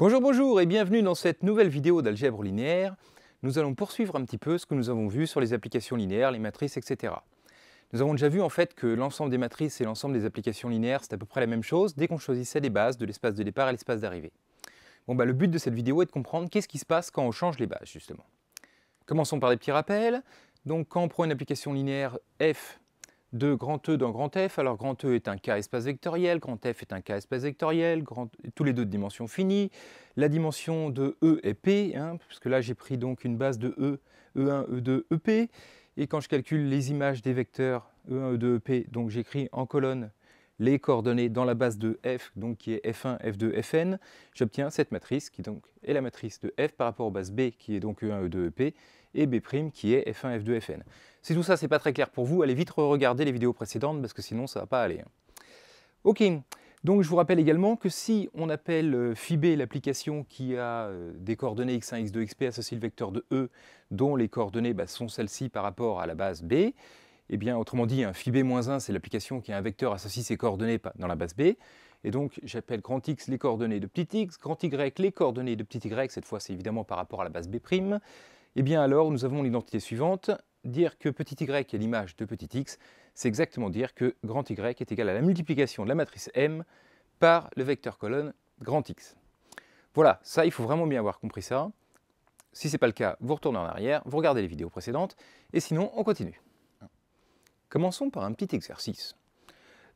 Bonjour, bonjour et bienvenue dans cette nouvelle vidéo d'algèbre linéaire. Nous allons poursuivre un petit peu ce que nous avons vu sur les applications linéaires, les matrices, etc. Nous avons déjà vu en fait que l'ensemble des matrices et l'ensemble des applications linéaires, c'est à peu près la même chose dès qu'on choisissait des bases de l'espace de départ à l'espace d'arrivée. Bon bah le but de cette vidéo est de comprendre qu'est-ce qui se passe quand on change les bases justement. Commençons par des petits rappels. Donc quand on prend une application linéaire f de grand E dans grand F. Alors grand E est un K espace vectoriel, grand F est un K espace vectoriel, tous les deux de dimension finie. La dimension de E est P, hein, puisque là j'ai pris donc une base de E, E1, E2, EP. Et quand je calcule les images des vecteurs E1, E2, EP, donc j'écris en colonne les coordonnées dans la base de F, donc qui est F1, F2, Fn, j'obtiens cette matrice qui donc est la matrice de F par rapport aux bases B, qui est donc E1, E2, EP et B' qui est F1, F2, Fn. Si tout ça c'est pas très clair pour vous, allez vite regarder les vidéos précédentes parce que sinon ça va pas aller. Ok, donc je vous rappelle également que si on appelle euh, b l'application qui a euh, des coordonnées x1, x2, xp associées le vecteur de E dont les coordonnées bah, sont celles-ci par rapport à la base B, eh bien, autrement dit, un Fib-1, c'est l'application qui a un vecteur associé ses coordonnées dans la base B. Et donc, j'appelle grand X les coordonnées de petit x, grand Y les coordonnées de petit y, cette fois c'est évidemment par rapport à la base B', eh bien alors, nous avons l'identité suivante. Dire que petit y est l'image de petit x, c'est exactement dire que grand Y est égal à la multiplication de la matrice M par le vecteur colonne grand X. Voilà, ça, il faut vraiment bien avoir compris ça. Si ce n'est pas le cas, vous retournez en arrière, vous regardez les vidéos précédentes, et sinon, on continue. Commençons par un petit exercice.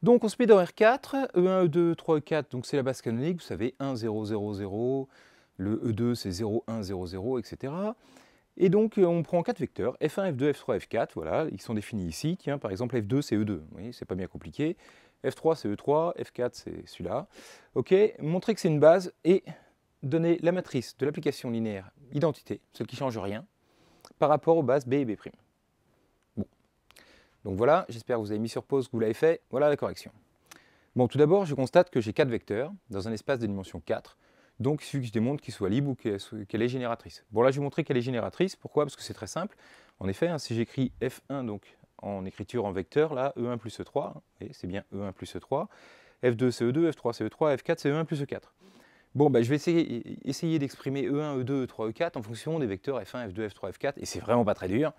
Donc on se met dans R4, E1, E2, 3, E4, donc c'est la base canonique, vous savez, 1, 0, 0, 0, le E2 c'est 0, 1, 0, 0, etc. Et donc, euh, on prend quatre vecteurs, F1, F2, F3, F4, voilà, ils sont définis ici. Tiens, par exemple, F2, c'est E2, voyez, c'est pas bien compliqué. F3, c'est E3, F4, c'est celui-là. OK, montrer que c'est une base et donner la matrice de l'application linéaire identité, celle qui ne change rien, par rapport aux bases B et B'. Bon. Donc voilà, j'espère que vous avez mis sur pause, que vous l'avez fait. Voilà la correction. Bon, tout d'abord, je constate que j'ai quatre vecteurs dans un espace de dimension 4. Donc il suffit que je démontre qu'il soit libre ou qu'elle est génératrice. Bon là je vais montrer qu'elle est génératrice, pourquoi Parce que c'est très simple. En effet, hein, si j'écris F1 donc en écriture en vecteur, là E1 plus E3, et hein, c'est bien E1 plus E3, F2 c'est E2, F3 c'est E3, F4 c'est E1 plus E4. Bon, ben je vais essayer, essayer d'exprimer E1, E2, E3, E4 en fonction des vecteurs F1, F2, F3, F4, et c'est vraiment pas très dur.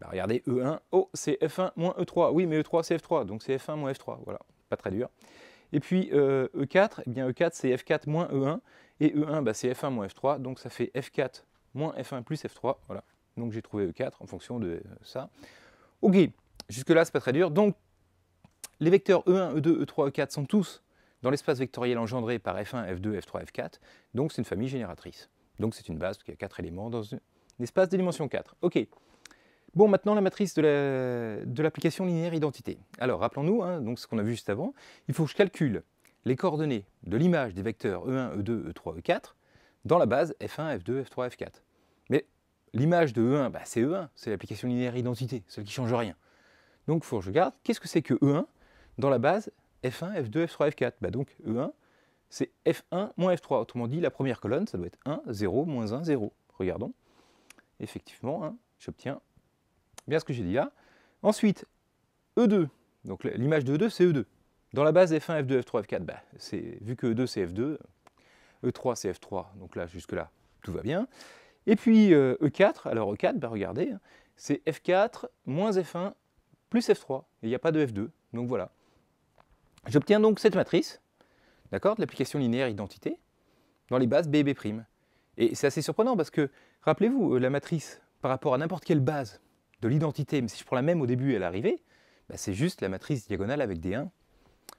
Ben, regardez, E1, oh, c'est F1 moins E3. Oui, mais E3, c'est F3, donc c'est F1 moins F3. Voilà, pas très dur. Et puis E4, euh, e eh bien E4 c'est F4 moins E1, et E1 bah, c'est F1 moins F3, donc ça fait F4 moins F1 plus F3, voilà. Donc j'ai trouvé E4 en fonction de euh, ça. Ok, jusque-là c'est pas très dur. Donc les vecteurs E1, E2, E3, E4 sont tous dans l'espace vectoriel engendré par F1, F2, F3, F4, donc c'est une famille génératrice. Donc c'est une base qui a quatre éléments dans un espace de dimension 4. Ok, Bon, maintenant la matrice de l'application linéaire identité. Alors, rappelons-nous, hein, ce qu'on a vu juste avant, il faut que je calcule les coordonnées de l'image des vecteurs E1, E2, E3, E4 dans la base F1, F2, F3, F4. Mais l'image de E1, bah, c'est E1, c'est l'application linéaire identité, celle qui ne change rien. Donc, il faut que je regarde, qu'est-ce que c'est que E1 dans la base F1, F2, F3, F4 Donc, E1, c'est F1 moins F3. Autrement dit, la première colonne, ça doit être 1, 0, moins 1, 0. Regardons. Effectivement, hein, j'obtiens bien ce que j'ai dit là. Hein. Ensuite, E2, donc l'image de E2, c'est E2. Dans la base F1, F2, F3, F4, vu que E2 c'est F2, E3 c'est F3, donc là jusque-là tout va bien. Et puis E4, euh, e alors E4, bah, regardez, hein, c'est F4 moins F1 plus F3, il n'y a pas de F2, donc voilà. J'obtiens donc cette matrice, d'accord, de l'application linéaire identité, dans les bases B et B'. Et c'est assez surprenant parce que, rappelez-vous, euh, la matrice par rapport à n'importe quelle base de l'identité, mais si je prends la même au début et à l'arrivée, bah, c'est juste la matrice diagonale avec des 1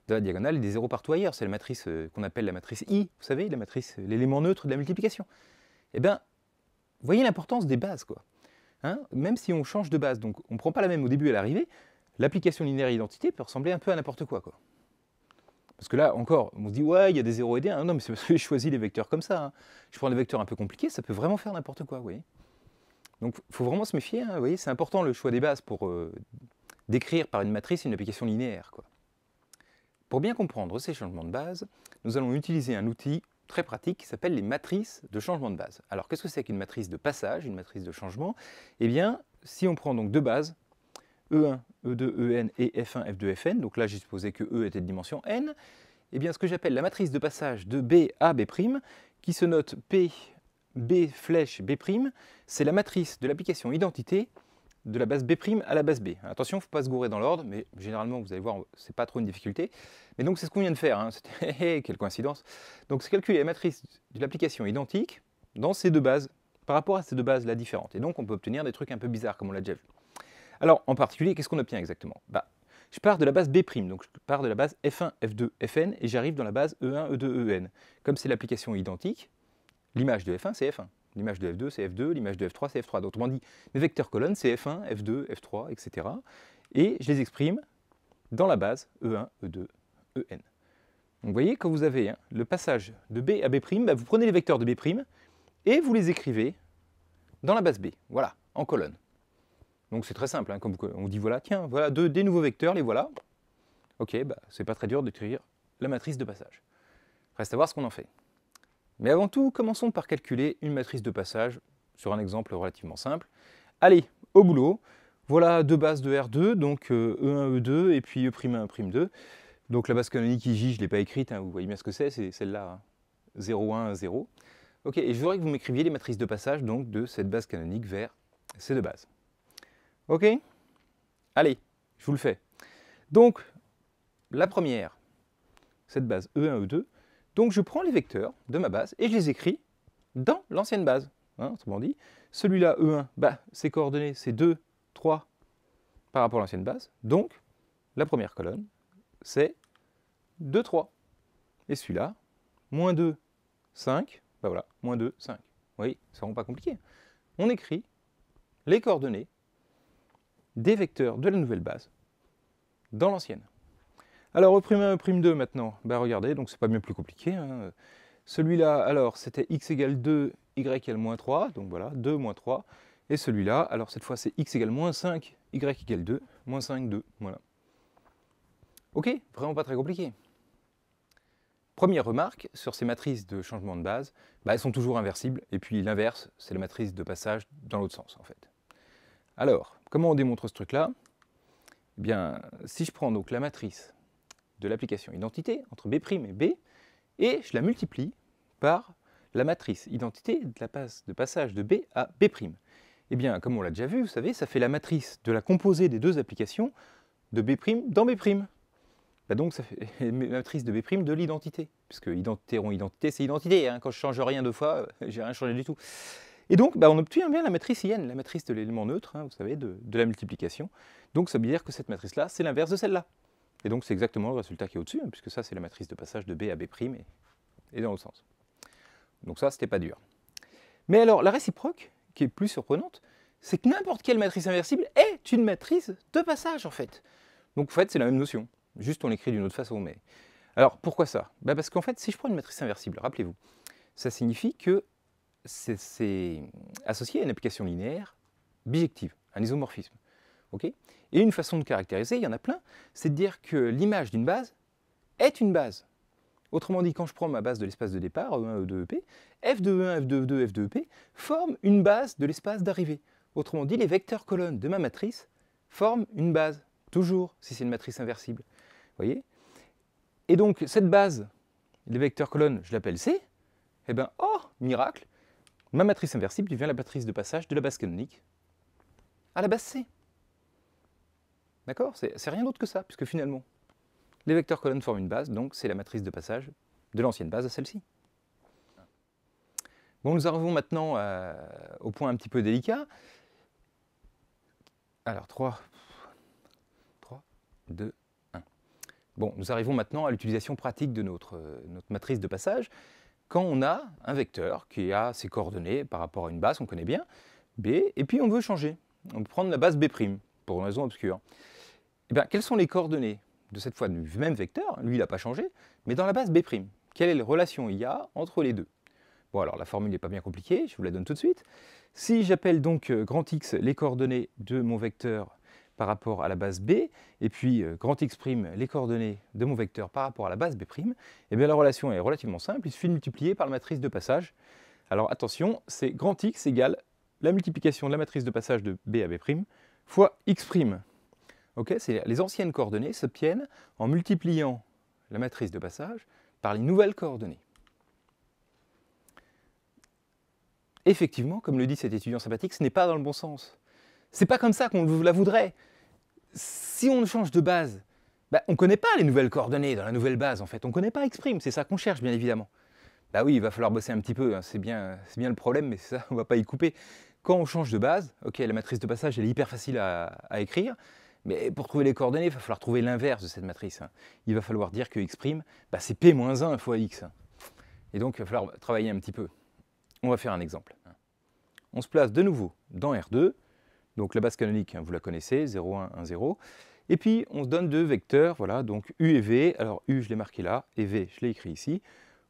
de la diagonale et des 0 partout ailleurs. C'est la matrice euh, qu'on appelle la matrice I, vous savez, la matrice, euh, l'élément neutre de la multiplication. Eh bien, voyez l'importance des bases, quoi. Hein, même si on change de base, donc on ne prend pas la même au début et à l'arrivée, l'application linéaire identité peut ressembler un peu à n'importe quoi, quoi. Parce que là, encore, on se dit, ouais, il y a des 0 et des 1. Non, mais c'est parce que j'ai choisi les vecteurs comme ça. Hein. Je prends des vecteurs un peu compliqués, ça peut vraiment faire n'importe quoi, vous voyez. Donc il faut vraiment se méfier, hein, voyez, c'est important le choix des bases pour euh, décrire par une matrice une application linéaire. Pour bien comprendre ces changements de base, nous allons utiliser un outil très pratique qui s'appelle les matrices de changement de base. Alors qu'est-ce que c'est qu'une matrice de passage, une matrice de changement Eh bien, si on prend donc deux bases, E1, E2, EN et F1, F2, Fn, donc là j'ai supposé que E était de dimension n, eh bien ce que j'appelle la matrice de passage de B à B', qui se note P B flèche B', c'est la matrice de l'application identité de la base B' à la base B. Attention, il ne faut pas se gourer dans l'ordre, mais généralement, vous allez voir, c'est pas trop une difficulté. Mais donc, c'est ce qu'on vient de faire. Hein. Quelle coïncidence Donc, c'est calculer la matrice de l'application identique dans ces deux bases, par rapport à ces deux bases-là différentes. Et donc, on peut obtenir des trucs un peu bizarres, comme on l'a déjà vu. Alors, en particulier, qu'est-ce qu'on obtient exactement bah, Je pars de la base B', donc je pars de la base F1, F2, Fn, et j'arrive dans la base E1, E2, En. Comme c'est l'application identique, L'image de F1, c'est F1. L'image de F2, c'est F2. L'image de F3, c'est F3. autrement dit, mes vecteurs colonnes, c'est F1, F2, F3, etc. Et je les exprime dans la base E1, E2, EN. Donc, vous voyez, quand vous avez hein, le passage de B à B', bah, vous prenez les vecteurs de B' et vous les écrivez dans la base B. Voilà, en colonne. Donc c'est très simple, hein, comme on dit voilà, tiens, voilà deux, des nouveaux vecteurs, les voilà. Ok, bah, c'est pas très dur d'écrire la matrice de passage. Reste à voir ce qu'on en fait. Mais avant tout, commençons par calculer une matrice de passage sur un exemple relativement simple. Allez, au boulot. Voilà deux bases de R2, donc E1, euh, E2 e et puis E'1, E'2. Donc la base canonique IJ, je ne l'ai pas écrite, hein, vous voyez bien ce que c'est, c'est celle-là, 0, 1, 0. Ok, et je voudrais que vous m'écriviez les matrices de passage donc de cette base canonique vers ces deux bases. Ok Allez, je vous le fais. Donc, la première, cette base E1, E2, donc je prends les vecteurs de ma base et je les écris dans l'ancienne base. Hein, autrement dit, celui-là, E1, bah, ses coordonnées, c'est 2, 3 par rapport à l'ancienne base. Donc, la première colonne, c'est 2, 3. Et celui-là, moins 2, 5, bah, voilà, moins 2, 5. Vous voyez, ça rend pas compliqué. On écrit les coordonnées des vecteurs de la nouvelle base dans l'ancienne. Alors, au prime 1, prime 2 maintenant, bah regardez, donc c'est pas mieux plus compliqué. Hein. Celui-là, alors, c'était x égale 2, y égale moins 3, donc voilà, 2 moins 3. Et celui-là, alors cette fois, c'est x égale moins 5, y égale 2, moins 5, 2, voilà. Ok, vraiment pas très compliqué. Première remarque, sur ces matrices de changement de base, bah, elles sont toujours inversibles, et puis l'inverse, c'est la matrice de passage dans l'autre sens, en fait. Alors, comment on démontre ce truc-là Eh bien, si je prends donc la matrice de l'application identité entre B' et B, et je la multiplie par la matrice identité de la passe de passage de B à B'. Et eh bien, comme on l'a déjà vu, vous savez, ça fait la matrice de la composée des deux applications de B' dans B'. Bah donc, ça fait la matrice de B' de l'identité, puisque identité rond identité, c'est identité. Hein. Quand je change rien deux fois, j'ai rien changé du tout. Et donc, bah, on obtient bien la matrice IN, la matrice de l'élément neutre, hein, vous savez, de, de la multiplication. Donc, ça veut dire que cette matrice-là, c'est l'inverse de celle-là. Et donc c'est exactement le résultat qui est au-dessus, hein, puisque ça c'est la matrice de passage de B à B' et, et dans l'autre sens. Donc ça, c'était pas dur. Mais alors, la réciproque, qui est plus surprenante, c'est que n'importe quelle matrice inversible est une matrice de passage, en fait. Donc en fait, c'est la même notion, juste on l'écrit d'une autre façon. Mais Alors, pourquoi ça bah, Parce qu'en fait, si je prends une matrice inversible, rappelez-vous, ça signifie que c'est associé à une application linéaire bijective, un isomorphisme et une façon de caractériser, il y en a plein, c'est de dire que l'image d'une base est une base. Autrement dit, quand je prends ma base de l'espace de départ, E1, E2, EP, F de E1, F de E2, F de EP forme une base de l'espace d'arrivée. Autrement dit, les vecteurs colonnes de ma matrice forment une base, toujours, si c'est une matrice inversible. voyez Et donc, cette base, les vecteurs colonnes, je l'appelle C, et eh bien, oh, miracle, ma matrice inversible devient la matrice de passage de la base canonique à la base C. D'accord C'est rien d'autre que ça, puisque finalement, les vecteurs colonnes forment une base, donc c'est la matrice de passage de l'ancienne base à celle-ci. Bon, nous arrivons maintenant euh, au point un petit peu délicat. Alors, 3, 3, 2, 1. Bon, nous arrivons maintenant à l'utilisation pratique de notre, euh, notre matrice de passage. Quand on a un vecteur qui a ses coordonnées par rapport à une base, on connaît bien, B, et puis on veut changer. On peut prendre la base B', pour une raison obscure. Et eh bien, quelles sont les coordonnées de cette fois du même vecteur Lui, il n'a pas changé, mais dans la base B'. Quelle est la relation il y a entre les deux Bon, alors la formule n'est pas bien compliquée, je vous la donne tout de suite. Si j'appelle donc euh, grand X les coordonnées de mon vecteur par rapport à la base B, et puis euh, grand X' les coordonnées de mon vecteur par rapport à la base B', eh bien la relation est relativement simple, il suffit de multiplier par la matrice de passage. Alors attention, c'est grand X égale la multiplication de la matrice de passage de B à B' fois X' les anciennes coordonnées s'obtiennent en multipliant la matrice de passage par les nouvelles coordonnées. Effectivement, comme le dit cet étudiant sympathique, ce n'est pas dans le bon sens. C'est pas comme ça qu'on la voudrait. Si on change de base, bah, on ne connaît pas les nouvelles coordonnées dans la nouvelle base en fait. On ne connaît pas exprime, c'est ça qu'on cherche bien évidemment. Bah oui, il va falloir bosser un petit peu, hein, c'est bien, le problème, mais ça, on ne va pas y couper. Quand on change de base, ok, la matrice de passage est hyper facile à écrire, mais pour trouver les coordonnées, il va falloir trouver l'inverse de cette matrice. Hein. Il va falloir dire que x', bah, c'est p-1 fois x. Et donc, il va falloir travailler un petit peu. On va faire un exemple. Hein. On se place de nouveau dans R2. Donc la base canonique, hein, vous la connaissez, 0, 1, 1, 0. Et puis, on se donne deux vecteurs, voilà, donc U et V. Alors U, je l'ai marqué là, et V, je l'ai écrit ici.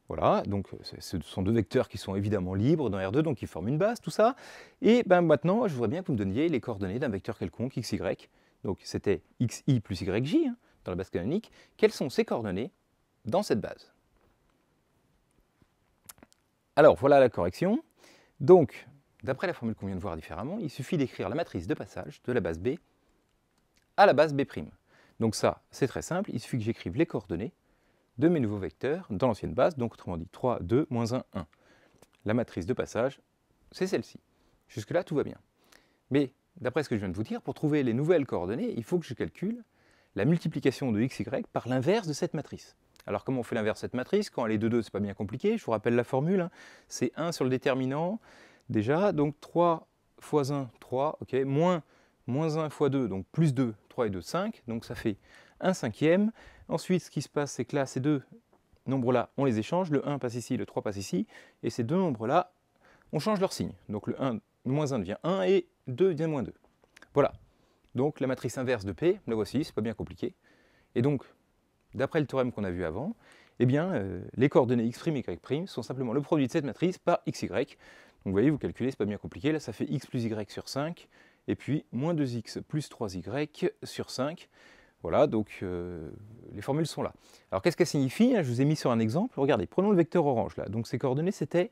Voilà, donc ce sont deux vecteurs qui sont évidemment libres dans R2, donc ils forment une base, tout ça. Et ben, maintenant, je voudrais bien que vous me donniez les coordonnées d'un vecteur quelconque, x, y donc c'était xi plus yj hein, dans la base canonique, quelles sont ces coordonnées dans cette base Alors voilà la correction. Donc, d'après la formule qu'on vient de voir différemment, il suffit d'écrire la matrice de passage de la base B à la base B'. Donc ça, c'est très simple, il suffit que j'écrive les coordonnées de mes nouveaux vecteurs dans l'ancienne base, donc autrement dit 3, 2, moins 1, 1. La matrice de passage, c'est celle-ci. Jusque-là, tout va bien. Mais d'après ce que je viens de vous dire, pour trouver les nouvelles coordonnées, il faut que je calcule la multiplication de x, y par l'inverse de cette matrice. Alors comment on fait l'inverse de cette matrice Quand elle est 2, 2, c'est pas bien compliqué, je vous rappelle la formule, hein. c'est 1 sur le déterminant, déjà, donc 3 fois 1, 3, ok, moins, 1 fois 2, donc plus 2, 3 et 2, 5, donc ça fait 1 cinquième. Ensuite, ce qui se passe, c'est que là, ces deux nombres-là, on les échange, le 1 passe ici, le 3 passe ici, et ces deux nombres-là, on change leur signe. Donc le 1, moins 1 devient 1, et 2 devient moins 2. Voilà. Donc la matrice inverse de P, la voici, c'est pas bien compliqué. Et donc, d'après le théorème qu'on a vu avant, eh bien, euh, les coordonnées x', y' sont simplement le produit de cette matrice par xy. Donc vous voyez, vous calculez, c'est pas bien compliqué, là ça fait x plus y sur 5, et puis moins 2x plus 3y sur 5. Voilà, donc euh, les formules sont là. Alors qu'est-ce ça signifie hein Je vous ai mis sur un exemple. Regardez, prenons le vecteur orange là. Donc ces coordonnées c'était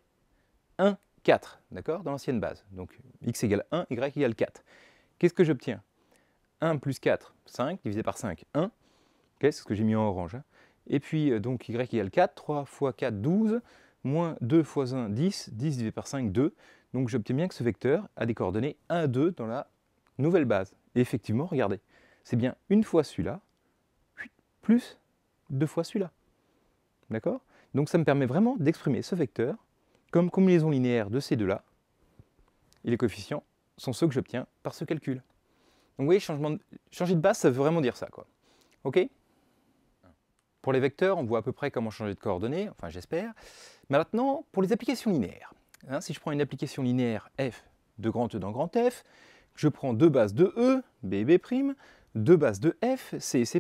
1, 4, d'accord, dans l'ancienne base. Donc x égale 1, y égale 4. Qu'est-ce que j'obtiens 1 plus 4, 5, divisé par 5, 1. c'est ce que j'ai mis en orange. Hein. Et puis, euh, donc, y égale 4, 3 fois 4, 12, moins 2 fois 1, 10, 10 divisé par 5, 2. Donc, j'obtiens bien que ce vecteur a des coordonnées 1, 2 dans la nouvelle base. Et effectivement, regardez, c'est bien une fois celui-là, plus deux fois celui-là. D'accord Donc, ça me permet vraiment d'exprimer ce vecteur comme combinaison linéaire de ces deux-là, et les coefficients sont ceux que j'obtiens par ce calcul. Donc vous voyez, changement de, changer de base, ça veut vraiment dire ça. Quoi. OK Pour les vecteurs, on voit à peu près comment changer de coordonnées, enfin j'espère. Mais maintenant, pour les applications linéaires. Hein, si je prends une application linéaire f de grand E dans grand F, je prends deux bases de E, B et B', deux bases de F, C et C',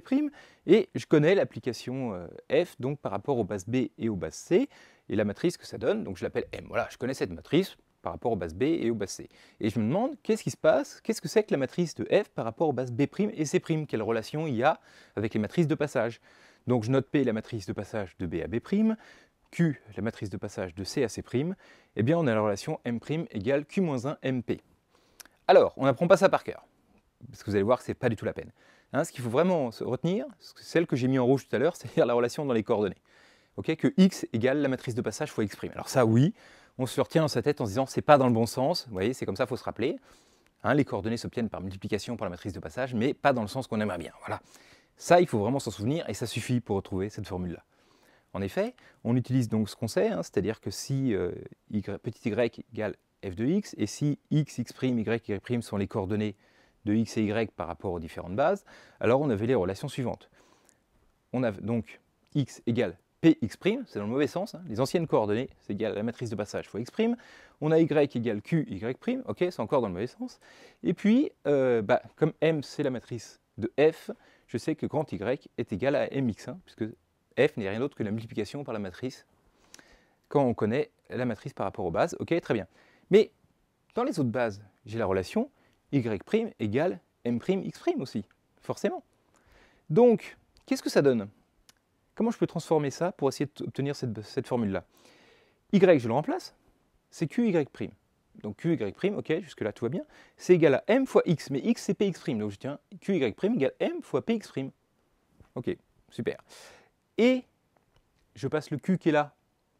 et je connais l'application euh, F donc par rapport aux bases B et aux bases C, et la matrice que ça donne, donc je l'appelle M. Voilà, je connais cette matrice par rapport aux bases B et aux bases C. Et je me demande, qu'est-ce qui se passe Qu'est-ce que c'est que la matrice de F par rapport aux bases B' et C'? Quelle relation il y a avec les matrices de passage Donc je note P, la matrice de passage de B à B', Q, la matrice de passage de C à C', et eh bien on a la relation M' égale Q-1 MP. Alors, on n'apprend pas ça par cœur parce que vous allez voir que ce n'est pas du tout la peine. Hein, ce qu'il faut vraiment se retenir, celle que j'ai mis en rouge tout à l'heure, c'est-à-dire la relation dans les coordonnées. que x égale la matrice de passage fois x'. Alors ça, oui, on se retient dans sa tête en se disant n'est pas dans le bon sens, vous voyez, c'est comme ça, il faut se rappeler. Hein, les coordonnées s'obtiennent par multiplication par la matrice de passage, mais pas dans le sens qu'on aimerait bien. Voilà. Ça, il faut vraiment s'en souvenir et ça suffit pour retrouver cette formule-là. En effet, on utilise donc ce qu'on sait, hein, c'est-à-dire que si euh, y, petit y égale f de x, et si x, x', y, y' sont les coordonnées de X et Y par rapport aux différentes bases, alors on avait les relations suivantes. On a donc X égale Px', c'est dans le mauvais sens, hein. les anciennes coordonnées, c'est égal à la matrice de passage fois X', on a Y égale qy', ok, c'est encore dans le mauvais sens, et puis, euh, bah, comme M c'est la matrice de F, je sais que grand Y est égal à MX, hein, puisque F n'est rien d'autre que la multiplication par la matrice, quand on connaît la matrice par rapport aux bases, ok, très bien. Mais dans les autres bases, j'ai la relation, y' égale m'x' aussi, forcément. Donc, qu'est-ce que ça donne Comment je peux transformer ça pour essayer d'obtenir cette, cette formule-là y, je le remplace, c'est qy'. Donc qy', ok, jusque-là tout va bien, c'est égal à m fois x, mais x c'est px', donc je tiens hein, qy' égale m fois px'. Ok, super. Et je passe le q qui est là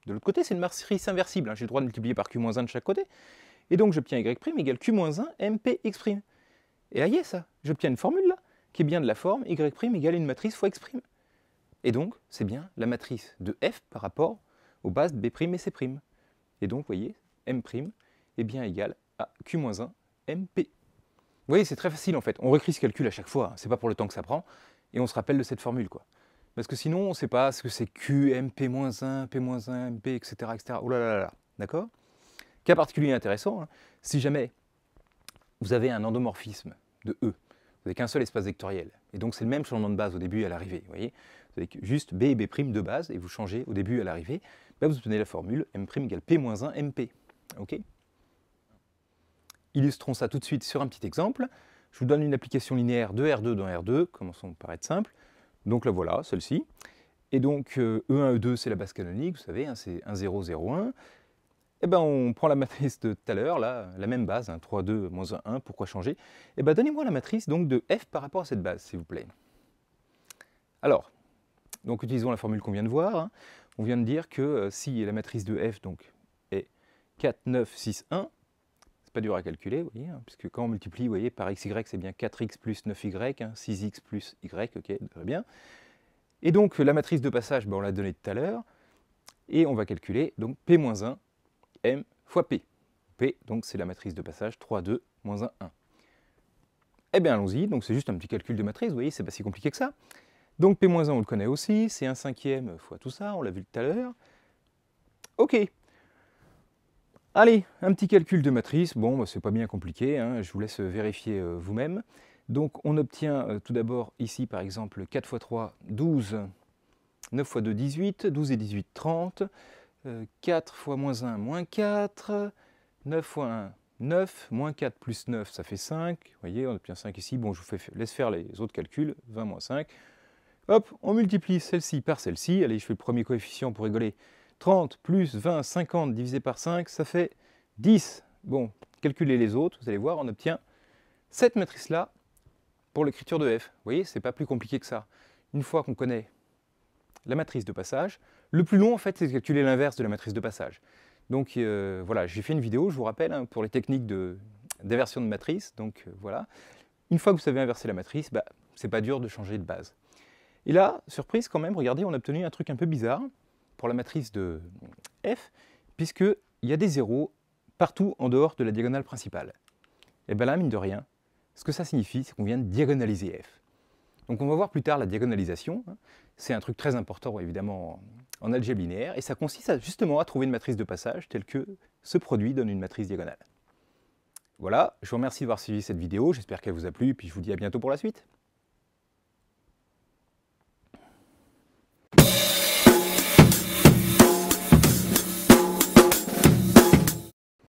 de l'autre côté, c'est une matrice inversible, hein. j'ai le droit de multiplier par q-1 de chaque côté, et donc j'obtiens y' égale q-1 mpx'. Et aïe ça, j'obtiens une formule là, qui est bien de la forme y' égale une matrice fois x'. Et donc, c'est bien la matrice de f par rapport aux bases b' et c'. Et donc, vous voyez, m' est bien égal à q-1 mp. Vous voyez, c'est très facile en fait. On réécrit ce calcul à chaque fois, hein. c'est pas pour le temps que ça prend, et on se rappelle de cette formule quoi. Parce que sinon, on ne sait pas ce que c'est q, mp-1, p-1, mp, etc. etc. Oh là là, là. d'accord Cas particulier intéressant, hein, si jamais vous avez un endomorphisme de E, vous n'avez qu'un seul espace vectoriel, et donc c'est le même changement de base au début et à l'arrivée, vous voyez, vous avez juste B et B' de base, et vous changez au début et à l'arrivée, bah, vous obtenez la formule M' égale P-1 MP. ok Illustrons ça tout de suite sur un petit exemple. Je vous donne une application linéaire de R2 dans R2, commençons par être simple. Donc la voilà, celle-ci. Et donc E1, euh, E2, e c'est la base canonique, vous savez, hein, c'est 1, 0, 0, 1. Eh ben, on prend la matrice de tout à l'heure, la même base, 3, hein, 2, moins 1, 1, pourquoi changer eh ben, Donnez-moi la matrice donc, de f par rapport à cette base, s'il vous plaît. Alors, donc utilisons la formule qu'on vient de voir. Hein. On vient de dire que euh, si la matrice de f donc, est 4, 9, 6, 1, c'est pas dur à calculer, voyez, hein, puisque quand on multiplie voyez, par x, y, c'est bien 4x plus 9y, 6x plus y, ok, très bien. Et donc la matrice de passage, ben, on l'a donnée tout à l'heure, et on va calculer donc p-1 m fois p. p, donc, c'est la matrice de passage 3, 2, moins 1, 1. Eh bien, allons-y. Donc, c'est juste un petit calcul de matrice. Vous voyez, c'est pas si compliqué que ça. Donc, p-1, on le connaît aussi. C'est 1 cinquième fois tout ça. On l'a vu tout à l'heure. OK. Allez, un petit calcul de matrice. Bon, bah, c'est pas bien compliqué. Hein. Je vous laisse vérifier euh, vous-même. Donc, on obtient euh, tout d'abord ici, par exemple, 4 x 3, 12. 9 x 2, 18. 12 et 18, 30. 4 euh, fois moins 1, moins 4. 9 fois 1, 9. Moins 4 plus 9, ça fait 5. Vous voyez, on obtient 5 ici. Bon, je vous fais, laisse faire les autres calculs. 20 moins 5. Hop, on multiplie celle-ci par celle-ci. Allez, je fais le premier coefficient pour rigoler. 30 plus 20, 50 divisé par 5, ça fait 10. Bon, calculez les autres, vous allez voir, on obtient cette matrice-là pour l'écriture de f. Vous voyez, c'est pas plus compliqué que ça. Une fois qu'on connaît la matrice de passage. Le plus long, en fait, c'est de calculer l'inverse de la matrice de passage. Donc euh, voilà, j'ai fait une vidéo, je vous rappelle, hein, pour les techniques d'inversion de, de, matrice. Donc euh, voilà, une fois que vous savez inverser la matrice, bah, c'est pas dur de changer de base. Et là, surprise quand même, regardez, on a obtenu un truc un peu bizarre pour la matrice de F, puisqu'il y a des zéros partout en dehors de la diagonale principale. Et bien là, mine de rien, ce que ça signifie, c'est qu'on vient de diagonaliser F. Donc on va voir plus tard la diagonalisation. C'est un truc très important évidemment en algèbre linéaire et ça consiste justement à trouver une matrice de passage telle que ce produit donne une matrice diagonale. Voilà, je vous remercie d'avoir suivi cette vidéo, j'espère qu'elle vous a plu et puis je vous dis à bientôt pour la suite.